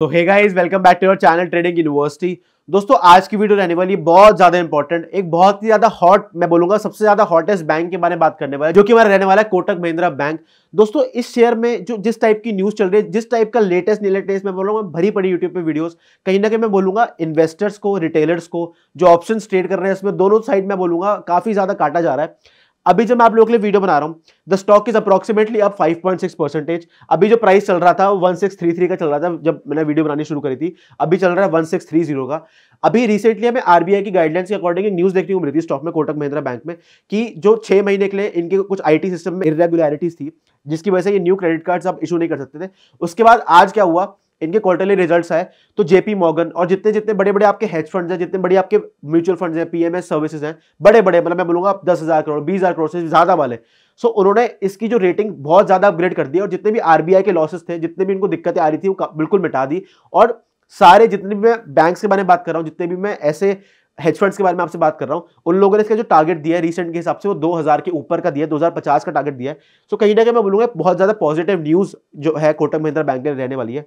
तो hey guys welcome back to your channel trading university दोस्तों आज की वीडियो रहने वाली बहुत ज्यादा इंपॉर्टेंट एक बहुत ही ज्यादा हॉट मैं बोलूंगा सबसे ज्यादा हॉटेस्ट बैंक के बारे में बात करने वाला जो कि हमारा रहने वाला है कोटक महिंद्रा बैंक दोस्तों इस शेयर में जो जिस टाइप की न्यूज चल रही है जिस टाइप का लेटेस्ट लेटेस्ट मैं बोलूंगा भरी पड़ी यूट्यूब पर वीडियो कहीं ना कहीं मैं बोलूंगा इन्वेस्टर्स को रिटेलर्स को जो ऑप्शन ट्रेड कर रहे हैं इसमें दोनों साइड में बोलूंगा काफी ज्यादा काटा जा रहा है अभी जब मैं आप लोगों के लिए वीडियो बना रहा हूँ the stock is approximately point 5.6 percentage अभी जो प्राइस चल रहा था वन सिक्स थ्री थ्री का चल रहा था जब मैंने वीडियो बनानी शुरू करी थी अभी चल रहा है वन सिक्स थ्री जीरो का अभी रिसेंटली हमें आरबीआई की गाइडलाइंस के अकॉर्डिंग न्यूज देखने को मिली थी स्टॉक में कोटक महिंद्रा बैंक में कि जो छह महीने के लिए इनके कुछ आई सिस्टम में इरेगुलरिटीज थी जिसकी वजह से ये न्यू क्रेडिट कार्ड आप इशू नहीं कर सकते थे उसके बाद आज क्या हुआ इनके क्वार्टरली रिजल्ट्स आए तो जेपी मॉगन और जितने जितने बड़े बड़े आपके हेज फंड्स हैं जितने बड़े आपके म्यूचुअल फंड्स हैं पीएमएस सर्विसेज हैं बड़े बड़े मतलब मैं बोलूंगा आप दस हज़ार करोड़ बीस हज़ार करोड़ से ज़्यादा वाले सो उन्होंने इसकी जो रेटिंग बहुत ज़्यादा अपग्रेड कर दी और जितने भी आरबीआई के लॉसेस थे जितने भी इनको दिक्कतें आ रही थी वो बिल्कुल मिटा दी और सारे जितने भी मैं बैंक के बारे में बात कर रहा हूँ जितने भी मैं ऐसे हेज फंड्स के बारे में आपसे बात कर रहा हूँ उन लोगों ने इसका जो टारगेट दिया है रीसेंट के हिसाब से वो 2000 के ऊपर का दिया 2050 का टारगेट दिया है सो कहीं ना कहीं मैं बोलूंगा बहुत ज़्यादा पॉजिटिव न्यूज़ जो है कोटक महिंद्रा बैंक में रहने वाली है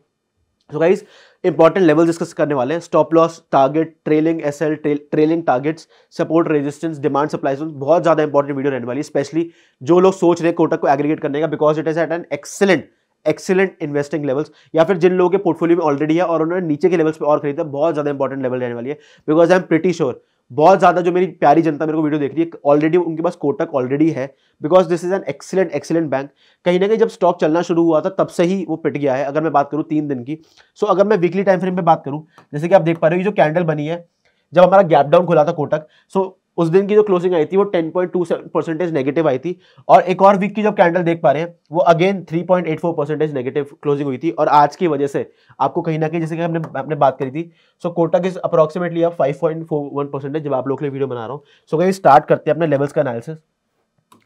so guys important level discuss करने वाले हैं stop loss target trailing S L trailing targets support resistance demand supply बहुत ज़्यादा इंपॉर्टेंट वीडियो रहने वाली है स्पेशली जो लोग सोच रहे हैं कोटक को एग्रीगेट करने का because it is at an excellent excellent investing levels या फिर जिन लोगों के पोर्टफोलियो में ऑलरेडी है और उन्होंने नीचे के लेवल्स पर और खरीदा बहुत ज़्यादा इंपॉर्टेंट लेवल रहने वाली है because I am pretty sure बहुत ज़्यादा जो मेरी प्यारी जनता मेरे को वीडियो देख रही है ऑलरेडी उनके पास कोटक ऑलरेडी है because this is an excellent excellent bank कहीं ना कहीं जब स्टॉक चलना शुरू हुआ था तब से ही वो पिट गया है अगर मैं बात करूँ तीन दिन की सो so, अगर मैं वीकली टाइम फ्रेम पर बात करूँ जैसे कि आप देख पा रहे हो जो कैंडल बनी है जब हमारा गैप डाउन खुला था कोटक सो उस दिन की जो क्लोजिंग आई थी वो 10.2 परसेंटेज नेगेटिव आई थी और एक और वीक की जब कैंडल देख पा रहे हैं वो अगेन 3.84 परसेंटेज नेगेटिव क्लोजिंग हुई थी और आज की वजह से आपको कहीं ना कहीं जैसे कि हमने आपने बात करी थी सो कोटा इज अप्रॉक्सीमेटली अब फाइव 5.41 परसेंटेज जब आप लोग के लिए वीडियो बना रहा हूँ सो कहीं स्टार्ट करते हैं अपने लेवल्स का एनालिसिस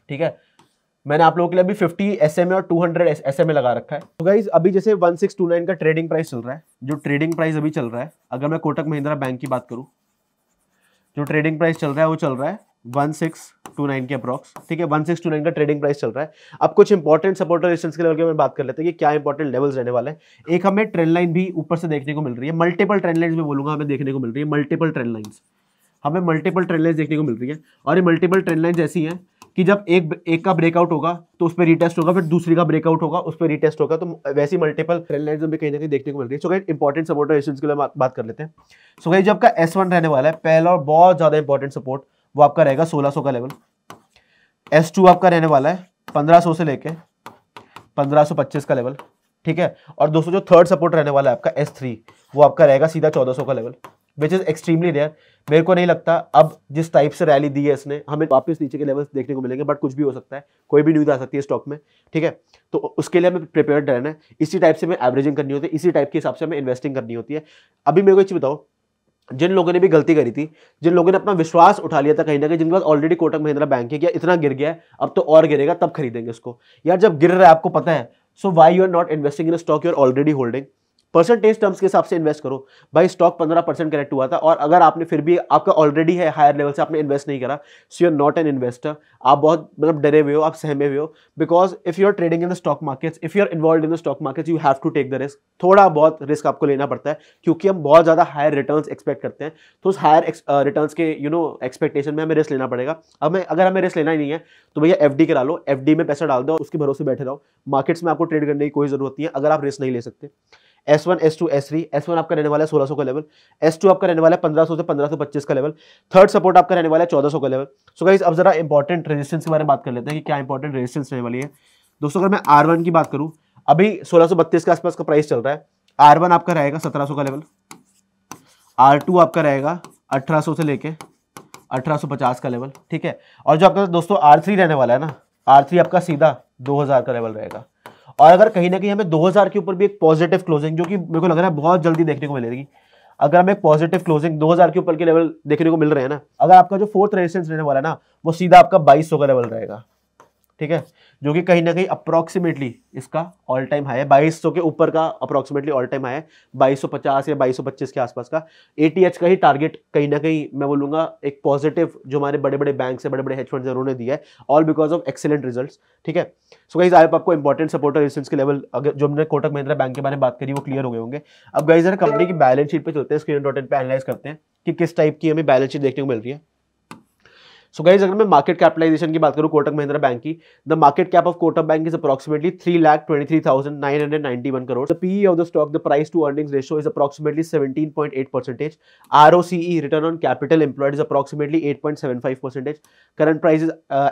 ठीक है मैंने आप लोगों के लिए अभी 50 एस और 200 हंड्रेड एस लगा रखा है तो गाइज अभी जैसे 1629 का ट्रेडिंग प्राइस चल रहा है जो ट्रेडिंग प्राइस अभी चल रहा है अगर मैं कोटक महिंद्रा बैंक की बात करूँ जो ट्रेडिंग प्राइस चल रहा है वो चल रहा है वन सिक्स टू नाइन के अप्रॉक्स ठीक है वन सिक्स टू नाइन का ट्रेडिंग प्राइस चल रहा है अब कुछ इंपॉर्टेंट सपोर्ट रेजिस्टेंस के लेवल के बात कर लेते हैं कि क्या इंपॉर्टेंट लेवल्स रहने वाले हैं एक हमें ट्रेंड लाइन भी ऊपर से देखने को मिल रही है मल्टीपल ट्रेंड लाइन में बोलूंगा हमें देखने को मिल रही है मल्टीपल ट्रेंड लाइन हमें मल्टीपल ट्रेंड लाइन देखने को मिल रही है और ये मल्टीपल ट्रेंड लाइन ऐसी हैं कि जब एक एक का ब्रेकआउट होगा तो उस पर रीटेस्ट होगा फिर दूसरी का ब्रेकआउट होगा उस पर रीटेस्ट होगा तो वैसी मल्टीपल लाइन्स भी कहीं ना कहीं देखने को मिल रही है सो इंपॉर्टेंट सपोर्ट रेशंस के लिए बात कर लेते हैं सो गाइड जो आपका एस वन रहने वाला है पहला और बहुत ज़्यादा इंपॉर्टेंट सपोर्ट वो आपका रहेगा सोलह का लेवल एस टू आपका रहने वाला है पंद्रह से लेके पंद्रह पच्चीस का लेवल ठीक है और दोस्तों जो थर्ड सपोर्ट रहने वाला है आपका एस थ्री वो आपका रहेगा सीधा चौदह का level which is extremely rare मेरे को नहीं लगता अब जिस टाइप से रैली दी है इसने हमें वापस नीचे के लेवल्स देखने को मिलेंगे बट कुछ भी हो सकता है कोई भी न्यूज़ आ सकती है स्टॉक में ठीक है तो उसके लिए हमें प्रिपेयर्ड रहना है इसी टाइप से हमें एवरेजिंग करनी होती है इसी टाइप के हिसाब से हमें इन्वेस्टिंग करनी होती है अभी मेरे को चीज़ बताओ जिन लोगों ने भी गलती करी थी जिन लोगों ने अपना विश्वास उठा लिया था कहीं ना कहीं जिनके पास ऑलरेडी कोटक महिंद्रा बैंक है क्या इतना गिर गया है अब तो और गिरेगा तब खरीदेंगे उसको यार जब गिर रहा है आपको पता है so why you are not investing in stock you are already holding percentage terms के हिसाब से इन्वेस्ट करो भाई स्टॉक पंद्रह परसेंट करेक्ट हुआ था और अगर आपने फिर भी आपका ऑलरेडी है हायर लेवल से आपने इन्वेस्ट नहीं करा so you are not an investor आप बहुत मतलब डरे हुए हो आप सहमे हुए हो because if you are trading in the stock markets if you are involve in the stock markets you have to take the risk थोड़ा बहुत रिस्क आपको लेना पड़ता है क्योंकि हम बहुत ज़्यादा हायर रिटर्न एक्सपेक्ट करते हैं तो उस हायर रिटर्न uh, के यू नो एक्सपेक्टेशन में हमें रिस्क लेना पड़ेगा हमें अगर हमें रिस्क लेना ही नहीं है तो भैया एफ करा लो एफ में पैसा डाल दो उसके भरोसे बैठे रहो मार्केट्स में आपको ट्रेड करने की कोई जरूरत नहीं है अगर आप रिस्क नहीं ले सकते S one S two S three S one आपका रहने वाला है सोलह सौ का लेवल एस टू आपका रहने वाला है पंद्रह सौ से पंद्रह सौ पच्चीस का लेवल थर्ड सपोर्ट आपका रहने वाला है चौदह सौ का लेवल सो गाइज अब जरा इंपॉर्टेंट रेजिस्टेंस के बारे में बात कर लेते हैं कि क्या इंपॉर्टेंट रेजिस्टेंस रहने वाली है दोस्तों अगर मैं आर वन की बात करूँ अभी सोलह सौ बत्तीस के आसपास का प्राइस चल रहा है आर वन आपका रहेगा सत्रह सौ का लेवल आर टू आपका रहेगा अठारह सौ से लेके अठारह सौ पचास का लेवल ठीक है और जो आपका दोस्तों आर थ्री रहने वाला है ना आर थ्री आपका सीधा दो हजार का लेवल रहेगा और अगर कहीं ना कहीं हमें 2000 के ऊपर भी एक पॉजिटिव क्लोजिंग जो कि मेरे को लग रहा है बहुत जल्दी देखने को मिलेगी अगर हमें पॉजिटिव क्लोजिंग 2000 के ऊपर के लेवल देखने को मिल रहे हैं ना अगर आपका जो फोर्थ रेजिस्टेंस रहने वाला है ना वो सीधा आपका 2200 का लेवल रहेगा ठीक है जो कि कहीं ना कहीं अप्रॉक्सीमेटली इसका ऑल टाइम हाई है बाईस के ऊपर का अप्रॉक्सीमेटली ऑल टाइम हाई है बाईस या बाईस के आसपास का एटीएच का ही टारगेट कहीं ना कहीं मैं बोलूँगा एक पॉजिटिव जो हमारे बड़े बड़े बैंक से बड़े बड़े हेज फंड उन्होंने दिया है all because of excellent result ठीक है सो गाइज आप आपको इंपॉर्टेंट सपोर्टर रेजिस्टेंस के लेवल अगर जो हमने कोटक महिंद्रा बैंक के बारे में बात करी वो क्लियर हो गए होंगे अब गाइजर कंपनी की बैलेंस शीट पर चलते हैं स्क्रीन डॉट एन पर एनालाइज करते हैं कि किस टाइप की हमें बैलेंस शीट देखने को मिल रही है सो गाइज अगर मैं मार्केट कैपिटलाइजेशन की बात करूँ कोटक महिंद्रा बैंक की the market cap of Kotak bank is approximately three lakh twenty three thousand nine hundred ninety one crore the P of the stock the price to earnings ratio is approximately seventeen point eight percentage R O C E return on capital employed is approximately eight point seven five percentage current price is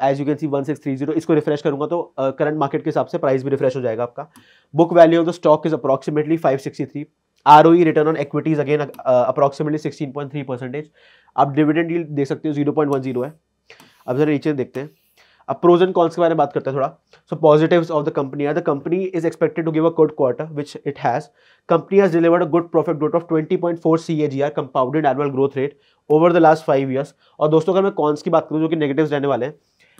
as you can see one six three zero इसको refresh करूंगा तो current uh, market के हिसाब से price भी refresh हो जाएगा आपका book value of the stock is approximately five sixty three R O E return on equities again approximately three percentage आप डिविडेंड डील देख सकते हो जीरो है अब जरा नीचे देखते हैं अब प्रोज एंड कॉल्स के बारे में बात करते हैं थोड़ा so positive of the company are the company is expected to give a good quarter which it has company has delivered a good profit growth of 20.4 CAGR compounded annual growth rate over the last five years और दोस्तों अगर मैं cons की बात करूँ जो कि negative रहने वाले हैं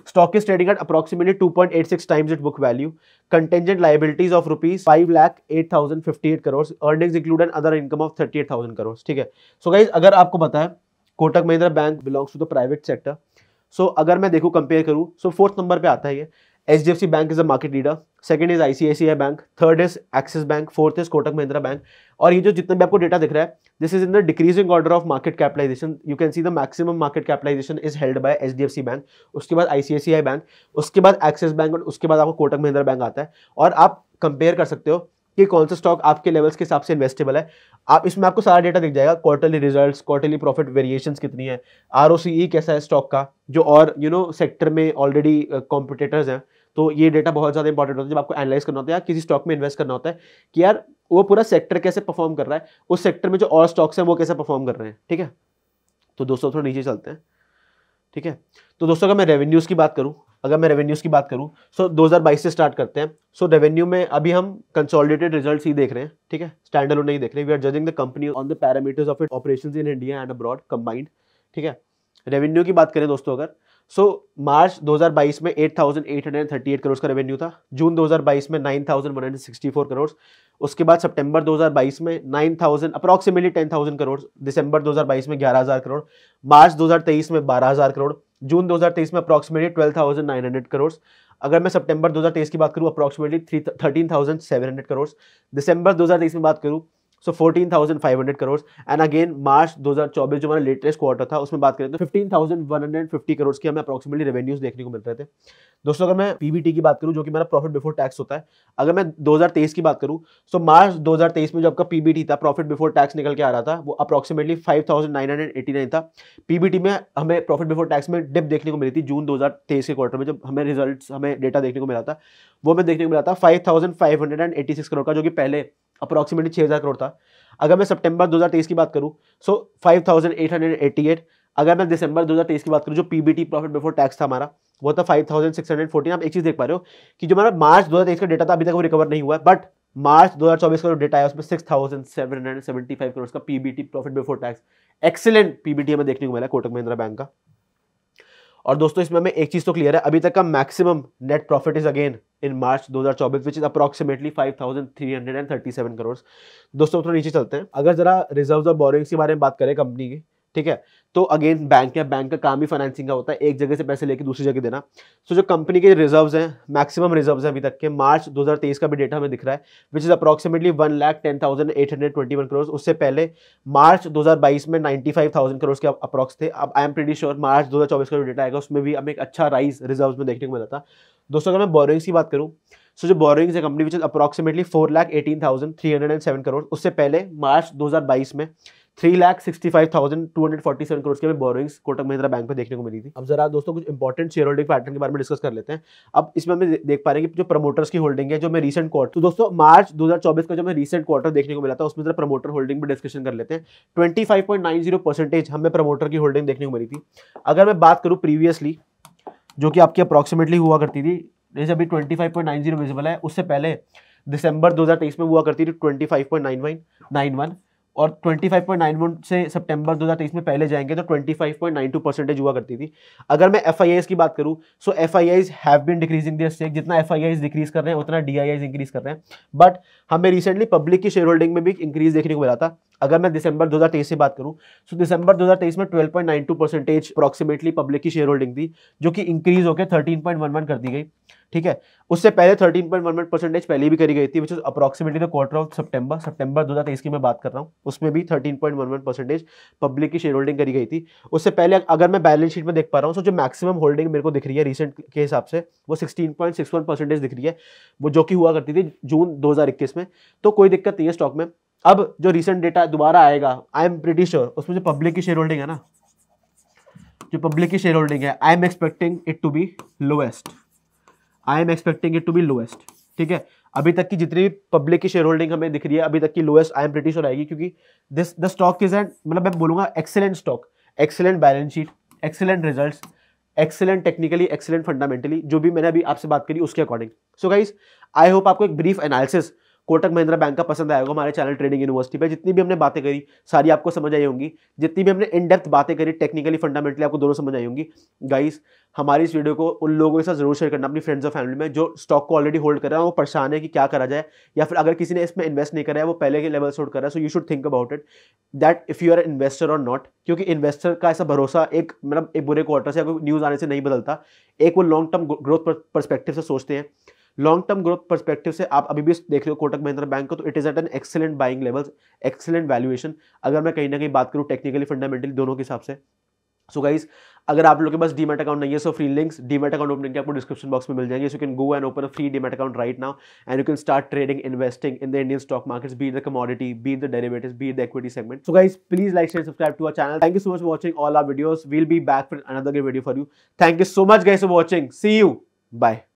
stock is trading at approximately 2.86 times it book value contingent liabilities of rupees five lakh eight thousand fifty eight crore earnings include and other income of thirty eight thousand crore ठीक है सो so गाइज अगर आपको पता है Kotak Mahindra bank belongs to the private sector so so, अगर मैं देखूँ compare करूँ सो फोर्थ नंबर पर आता है ये H D F C bank is a market leader second is ICICI bank third is Axis bank fourth is Kotak Mahindra bank और ये जो जितना भी आपको डेटा दिख रहा है this is in the decreasing order of market capitalisation you can see the maximum market capitalisation is held by H D F C bank उसके बाद आईसीआईसीआई बैंक उसके बाद एक्सिस बैंक और उसके बाद आपको कोटक महिंद्रा बैंक आता है और आप कंपेयर कर सकते हो कि कौन सा स्टॉक आपके लेवल्स के हिसाब से इन्वेस्टेबल है आप इसमें आपको सारा डेटा दिख जाएगा quarterly results quarterly profit variations कितनी है आर e कैसा है स्टॉक का जो और यू नो सेक्टर में ऑलरेडी कॉम्पिटेटर्स uh, हैं तो ये डेटा बहुत ज़्यादा इंपॉर्टेंट होता है जब आपको एनालाइज करना होता है या किसी स्टॉक में इन्वेस्ट करना होता है कि यार वो पूरा सेक्टर कैसे परफॉर्म कर रहा है उस सेक्टर में जो और स्टॉक्स हैं वो कैसे परफॉर्म कर रहे हैं ठीक है तो दोस्तों थोड़ा नीचे चलते हैं ठीक है तो दोस्तों अगर मैं रेवेन्यूज़ की बात करूँ अगर मैं रेवेन्यूज़ की बात करूँ सो दो से स्टार्ट करते हैं सो so, रेवेन्यू में अभी हम कंसोलिडेटेड रिजल्ट्स ही देख रहे हैं ठीक है स्टैंडर्ड नहीं देख रहे we are judging the company on the parameters of it operation in India and abroad combined ठीक है रेवेन्यू की बात करें दोस्तों अगर सो so, मार्च 2022 में 8,838 करोड़ का रेवेन्यू था जून 2022 में 9,164 करोड़ उसके बाद सितंबर 2022 में 9,000 अप्रॉक्सीमेटली टेन करोड़ दिसंबर 2022 में 11,000 करोड़ मार्च 2023 में 12,000 करोड़ जून 2023 में अप्रॉक्सिमेटली 12,900 करोड़ अगर मैं सितंबर 2023 की बात करूँ approximately thirteen thousand seven hundred crore दिसंबर 2023 में बात करूँ so fourteen thousand five hundred crore and again March दो हज़ार चौबीस जो हमारा लेटेस्ट क्वार्टर था उसमें बात करें तो fifteen thousand one hundred fifty crore की हमें अप्रॉक्सिमेटली रेवेन्यूज देखने को मिल रहे थे दोस्तों अगर मैं पीबीटी की बात करूँ जो कि मेरा प्रॉफिट बिफोर टैक्स होता है अगर मैं दो हज़ार तेईस की बात करूँ सो मार्च दो हज़ार तेईस में जो आपका पीबीटी था प्रॉफिट बिफोर टैक्स निकल के आ रहा था वो approximately five thousand nine hundred eighty nine था पीबीटी में हमें प्रॉफिट बिफोर टैक्स में डिप देखने को मिली थी जून दो हज़ार तेईस के क्वार्टर में जब हमें रिजल्ट हमें डेटा देखने को मिला था वो हमें देखने को मिला था five thousand five hundred and eighty six crore का जो कि पहले अप्रॉक्सीमेटली छः हज़ार करोड़ था अगर मैं सितंबर 2023 की बात करूं सो 5888 अगर मैं दिसंबर 2023 की बात करूं जो पीबीटी प्रॉफिट बिफोर टैक्स था हमारा वो था 5614 आप एक चीज़ देख पा रहे हो कि जो हमारा मार्च 2023 का डेटा था अभी तक वो रिकवर नहीं हुआ है बट मार्च 2024 का जो डेटा है उसमें 6775 करोड़ का PBT profit before tax excellent PBT हमें देखने को मिला कोटक महिंद्रा बैंक का और दोस्तों इसमें हमें एक चीज़ तो क्लियर है अभी तक का maximum net profit is again in March 2024 which is approximately seven crore दोस्तों थोड़ा नीचे चलते हैं अगर जरा रिजर्व और बोरिंग्स के बारे में बात करें कंपनी की ठीक है तो अगेन बैंक है बैंक का काम ही फाइनेंसिंग का होता है एक जगह से पैसे लेके दूसरी जगह देना सो so, जो कंपनी के रिजर्व्स हैं मैक्सिमम रिजर्व्स हैं अभी तक के मार्च 2023 का भी डेटा हमें दिख रहा है which is approximately one lakh ten thousand eight hundred twenty one crore उससे पहले मार्च 2022 में थाउजेंड करोड़ के अप्रॉक्स थे अब I am pretty sure March दो का जो डेटा आएगा उसमें भी हमें एक अच्छा राइज रिजर्व में देखने को मिला था दोस्तों अगर मैं बोरिंग्स की बात करूँ सो so, जो बोरिंग्स है company which is approximately four lakh eighteen thousand three hundred and seven crore उससे पहले मार्च दो में three lakh sixty five thousand two hundred forty seven crore की हमें बोरोइंग्स कोटक महिंद्रा बैंक में देखने को मिली थी अब जरा दोस्तों कुछ इंपॉर्टेंट शेयर होल्डिंग पैटर्न के बारे में डिस्कस कर लेते हैं अब इसमें हमें देख पा रहे हैं कि जो प्रमोटर्स की होल्डिंग है जो मैं रिसेंट क्वार्टर तो दोस्तों मार्च दो का जो हमें रिसेंट क्वार्टर देखने को मिला था उसमें जरा प्रमोटर होल्डिंग भी डिस्कशन कर लेते हैं twenty five point nine zero percentage हमें प्रमोटर की होल्डिंग देखने को मिली थी अगर मैं बात करूँ प्रीवियसली जो कि आपकी अप्रॉक्सीमेटली हुआ करती थी जैसे अभी twenty five point nine zero visible है उससे पहले दिसंबर दो में हुआ करती थी ट्वेंटी और 25.91 से सितंबर 2023 में पहले जाएंगे तो 25.92 परसेंटेज हुआ करती थी अगर मैं एफ की बात करूँ so F have been decreasing their stake जितना एफ डिक्रीज कर रहे हैं उतना डी इंक्रीज कर रहे हैं बट हमें रिसेंटली पब्लिक की शेयर होल्डिंग में भी इंक्रीज देखने को मिला था अगर मैं दिसंबर 2023 से बात करूँ सो दिसंबर 2023 में 12.92 परसेंटेज अप्रॉक्सीमेटली पब्लिक की शेयर होल्डिंग थी जो कि इंक्रीज होकर थर्टीन कर दी गई ठीक है उससे पहले 13.11 परसेंटेज पहले भी करी गई थी which is approximately the quarter of September September 2023 की मैं बात कर रहा हूँ उसमें भी 13.11 परसेंटेज पब्लिक की शेयर होल्डिंग करी गई थी उससे पहले अगर मैं बैलेंस शीट में देख पा रहा हूँ तो जो मैक्सिमम होल्डिंग मेरे को दिख रही है रिसेंट के हिसाब से वो सिक्सटीन परसेंटेज दिख रही है वो जो कि हुआ करती थी जून दो में तो कोई दिक्कत नहीं है स्टॉक में अब जो रिसेंट डेटा दोबारा आएगा आई एम प्रिटी श्योर उसमें जो पब्लिक की शेयर होल्डिंग है ना जो पब्लिक की शेयर होल्डिंग है I am expecting it to be lowest I am expecting it to be lowest ठीक है अभी तक की जितनी भी पब्लिक की शेयर होल्डिंग हमें दिख रही है अभी तक की लोएस्ट आई एम ब्रिटिश और आएगी क्योंकि this the stock is and मतलब मैं बोलूंगा excellent stock excellent balance sheet excellent result excellent technically excellent fundamentally जो भी मैंने अभी आपसे बात करी उसके according so guys I hope आपको एक brief analysis Kotak Mahindra bank का पसंद आएगा हमारे चैनल ट्रेडिंग यूनिवर्सिटी पे जितनी भी हमने बातें करी सारी आपको समझ आई होंगी जितनी भी हमने इन डेप्थ बातें करी टेक्निकली फंडामेंटली आपको दोनों समझ आई होंगी गाइस हमारी इस वीडियो को उन लोगों के साथ जरूर शेयर करना अपनी फ्रेंड्स और फैमिली में जो स्टॉक को ऑलरेडी होल्ड कर रहा है वो परेशान है कि क्या करा जाए या फिर अगर किसी ने इसमें इन्वेस्ट नहीं करा है वो पहले के लेवल से कर रहा है so you should think about it that if you are investor or not क्योंकि इन्वेस्टर का ऐसा भरोसा एक मतलब एक बुरे क्वार्टर से या कोई न्यूज़ आने से नहीं बदलता एक वो लॉन्ग टर्म ग्रोथ परस्पेक्टिव से सोचते हैं लॉन्ग टर्म ग्रोथ परस्पेक्टिव से आप अभी भी देख रहे हो कोटक महिंद्रा बैंक को तो it is at an excellent buying levels excellent valuation अगर मैं कहीं ना कहीं बात करूँ टेक्निकली फंडामेंटली दोनों के हिसाब से सो so गाइज अगर आप लोग के पास डीमेट अकाउंट नहीं है so free links demat account opening के आपको डिस्क्रिप्शन बॉक्स में मिल जाएंगे so can go and open a free demat account right now and you can start trading investing in the Indian stock markets be the commodity be the derivatives be the equity segment so guys please like and subscribe to our channel thank you so much watching all our videos will be back for another video for you thank you so much guys for watching see you bye